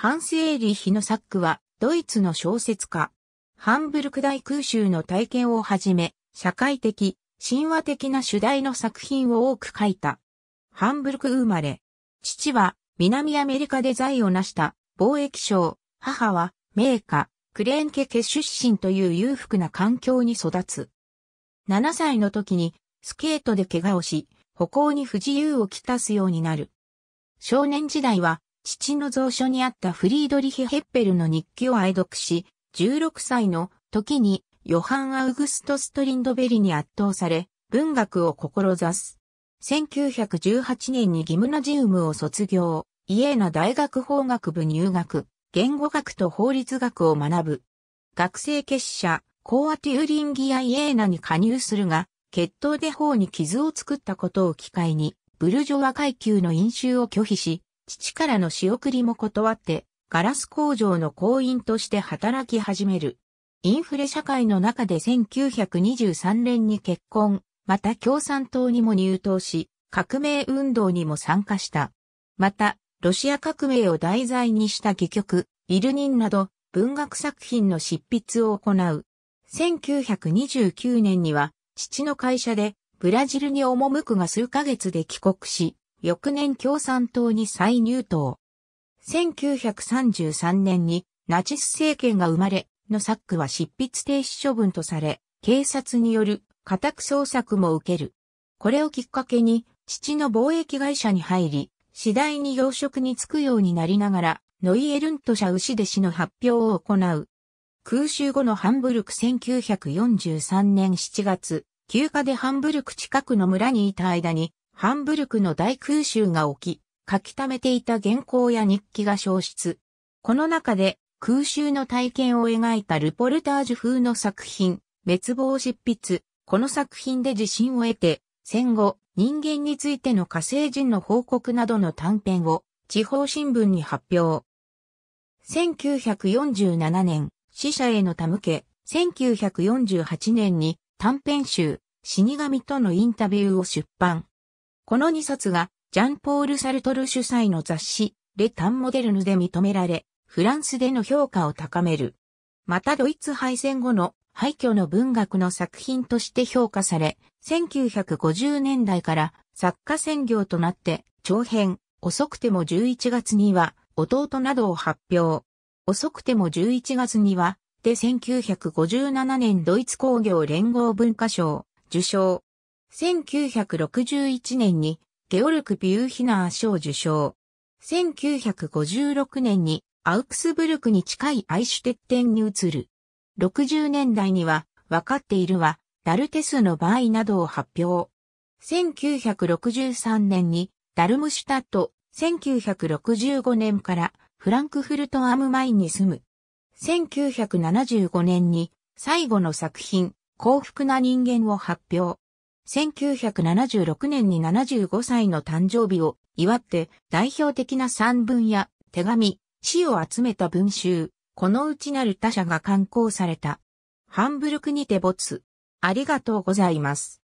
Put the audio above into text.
ハンス・エーリヒのサックは、ドイツの小説家。ハンブルク大空襲の体験をはじめ、社会的、神話的な主題の作品を多く書いた。ハンブルク生まれ。父は、南アメリカで財を成した貿易商、母は、名家、クレーン家家出身という裕福な環境に育つ。7歳の時に、スケートで怪我をし、歩行に不自由をきたすようになる。少年時代は、父の蔵書にあったフリードリヒ・ヘッペルの日記を愛読し、16歳の時にヨハン・アウグスト・ストリンドベリに圧倒され、文学を志す。1918年にギムナジウムを卒業、イエーナ大学法学部入学、言語学と法律学を学ぶ。学生結社、コアテューリンギア・イエーナに加入するが、決闘で法に傷を作ったことを機会に、ブルジョワ階級の飲酒を拒否し、父からの仕送りも断って、ガラス工場の工員として働き始める。インフレ社会の中で1923年に結婚、また共産党にも入党し、革命運動にも参加した。また、ロシア革命を題材にした戯曲、イルニンなど文学作品の執筆を行う。1929年には、父の会社でブラジルに赴くが数ヶ月で帰国し、翌年共産党に再入党。1933年にナチス政権が生まれ、のサックは執筆停止処分とされ、警察による家宅捜索も受ける。これをきっかけに、父の貿易会社に入り、次第に養殖に就くようになりながら、ノイエルント社牛弟子の発表を行う。空襲後のハンブルク1943年7月、休暇でハンブルク近くの村にいた間に、ハンブルクの大空襲が起き、書き溜めていた原稿や日記が消失。この中で空襲の体験を描いたルポルタージュ風の作品、滅亡執筆。この作品で自信を得て、戦後、人間についての火星人の報告などの短編を地方新聞に発表。1947年、死者への手向け、1948年に短編集、死神とのインタビューを出版。この2冊が、ジャンポール・サルトル主催の雑誌、レタン・モデルヌで認められ、フランスでの評価を高める。またドイツ敗戦後の廃墟の文学の作品として評価され、1950年代から作家専業となって長編、遅くても11月には弟などを発表。遅くても11月には、で1957年ドイツ工業連合文化賞受賞。1961年にゲオルク・ビューヒナー賞受賞。1956年にアウクスブルクに近いアイシュテッテンに移る。60年代には、わかっているは、ダルテスの場合などを発表。1963年に、ダルムシュタット、1965年からフランクフルトアムマインに住む。1975年に、最後の作品、幸福な人間を発表。1976年に75歳の誕生日を祝って代表的な散文や手紙、詩を集めた文集、このうちなる他者が刊行された。ハンブルクにて没。ありがとうございます。